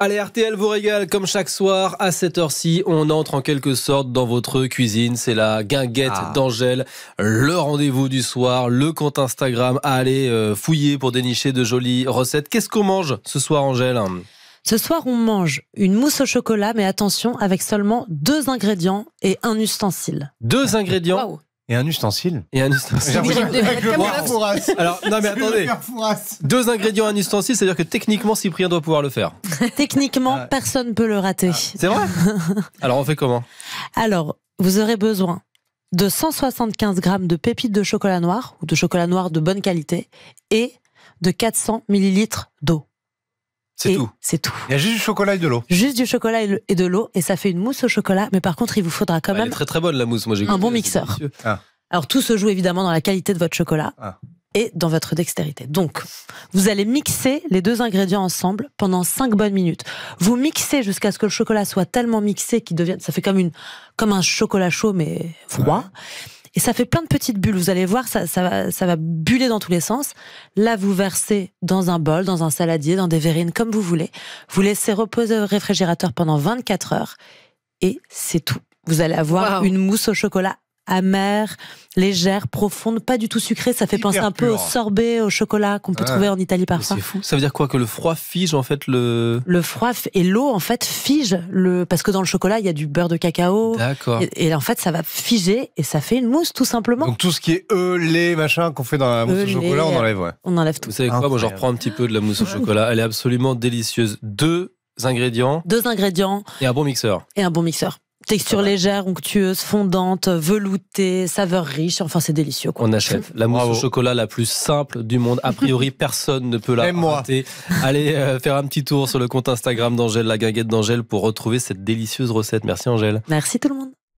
Allez, RTL vous régale comme chaque soir à cette heure-ci. On entre en quelque sorte dans votre cuisine. C'est la guinguette ah. d'Angèle, le rendez-vous du soir, le compte Instagram Allez aller euh, fouiller pour dénicher de jolies recettes. Qu'est-ce qu'on mange ce soir, Angèle ce soir, on mange une mousse au chocolat, mais attention, avec seulement deux ingrédients et un ustensile. Deux ingrédients et un ustensile Et un ustensile. Alors, non mais attendez. Deux ingrédients, un ustensile, c'est-à-dire que techniquement, Cyprien doit pouvoir le faire. Techniquement, ah. personne ne peut le rater. Ah. C'est vrai Alors, on fait comment Alors, vous aurez besoin de 175 grammes de pépites de chocolat noir ou de chocolat noir de bonne qualité et de 400 millilitres d'eau. C'est tout. C'est tout. Il y a juste du chocolat et de l'eau. Juste du chocolat et de l'eau, et ça fait une mousse au chocolat. Mais par contre, il vous faudra quand ah, même. très très bonne la mousse, moi Un bon mixeur. Ah. Alors tout se joue évidemment dans la qualité de votre chocolat. Ah. Et dans votre dextérité. Donc, vous allez mixer les deux ingrédients ensemble pendant 5 bonnes minutes. Vous mixez jusqu'à ce que le chocolat soit tellement mixé qu'il devienne. Ça fait comme, une, comme un chocolat chaud, mais froid. Et ça fait plein de petites bulles. Vous allez voir, ça, va, ça va buller dans tous les sens. Là, vous versez dans un bol, dans un saladier, dans des verrines, comme vous voulez. Vous laissez reposer au réfrigérateur pendant 24 heures. Et c'est tout. Vous allez avoir une mousse au chocolat amère, légère, profonde, pas du tout sucrée. Ça fait penser un peu au sorbet, au chocolat qu'on peut trouver en Italie parfois. C'est fou. Ça veut dire quoi que le froid fige en fait le. Le froid et l'eau en fait fige le parce que dans le chocolat il y a du beurre de cacao. Et, en fait ça va figer et ça fait une mousse tout simplement. Donc tout ce qui est eulé lait, machin qu'on fait dans la mousse au e, chocolat, on enlève. Ouais. On enlève tout. Vous savez quoi Moi j'en reprends un petit peu de la mousse au chocolat. Elle est absolument délicieuse. Deux ingrédients. Deux ingrédients. Et un bon mixeur. Et un bon mixeur. Texture légère, onctueuse, fondante, veloutée, saveur riche. Enfin, c'est délicieux. On achète la mousse au chocolat la plus simple du monde. A priori, personne ne peut la Même Allez euh, faire un petit tour sur le compte Instagram d'Angèle, la guinguette d'Angèle, pour retrouver cette délicieuse recette. Merci Angèle. Merci tout le monde.